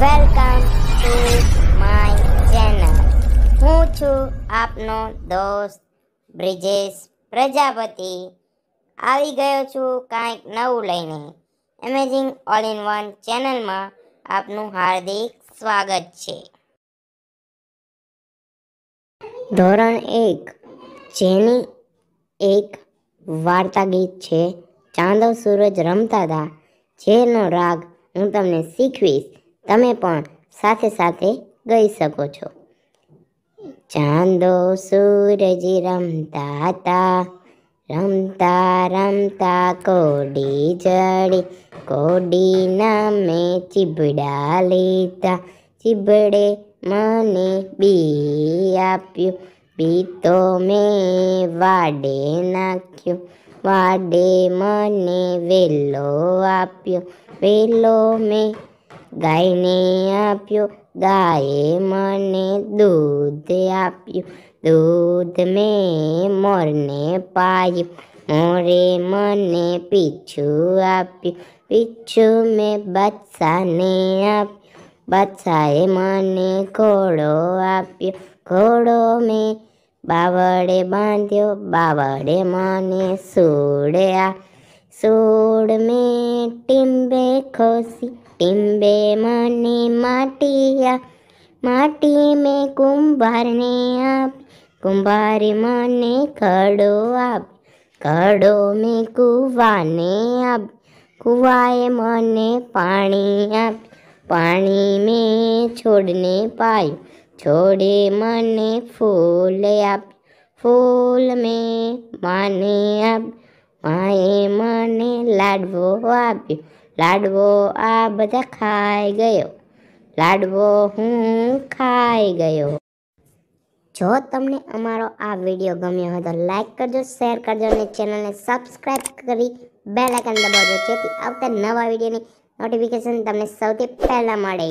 welcome to my channel હું છું આપનો દોસ્ત બ્રિજેશ પ્રજાપતિ આવી ગયો છું કાંઈક નવું લઈને એમેઝિંગ ઓલ ઇન વન ચેનલમાં આપનું હાર્દિક સ્વાગત છે ધોરણ એક જેની એક વાર્તા ગીત છે ચાંદો સૂરજ રમતા હતા જેનો રાગ હું તમને શીખવીશ તમે પણ સાથે સાથે ગઈ શકો છો ચાંદો સૂરજ રમતા હતા રમતા રમતા કોડી ચડી કોડીના મેં ચીબડા લીધા ચીબડે મને બી આપ્યું બી તો મેં વાડે નાખ્યું વાડે મને વેલો આપ્યો વેલો મેં ગાયને આપ્યો ગાયે મને દૂધ આપ્યું દૂધ મેં મોરને પાયું મોરે મને પીછું આપ્યું પીછું મેં બાદશાહને આપ્યું બાદશાહે મને ઘોડો આપ્યો ઘોડો મેં બાવડે બાંધ્યો બાવડે મને સોડ્યા સોળ મેં ટીમ્બે ખોસી ટીમ્બે મને માટિયા માટી મેં કુંભારને આપ કુંભારે મને ખડો આપ ખડો મેં કુવાને આપ કુવાએ મને પાણી આપ પાણી મેં છોડને પાયું છોડે મને ફૂલ આપ ફૂલ મેં માને આપ ભાઈએ મને લાડવો આપ્યો લાડવો આ બધા ખાઈ ગયો લાડવો હું ખાઈ ગયો જો તમને અમારો આ વિડીયો ગમ્યો હોય તો લાઇક કરજો શેર કરજો અને ચેનલને સબસ્ક્રાઇબ કરી બે લાઇકન દબાવજો જેથી આવતા નવા વિડીયોની નોટિફિકેશન તમને સૌથી પહેલાં મળે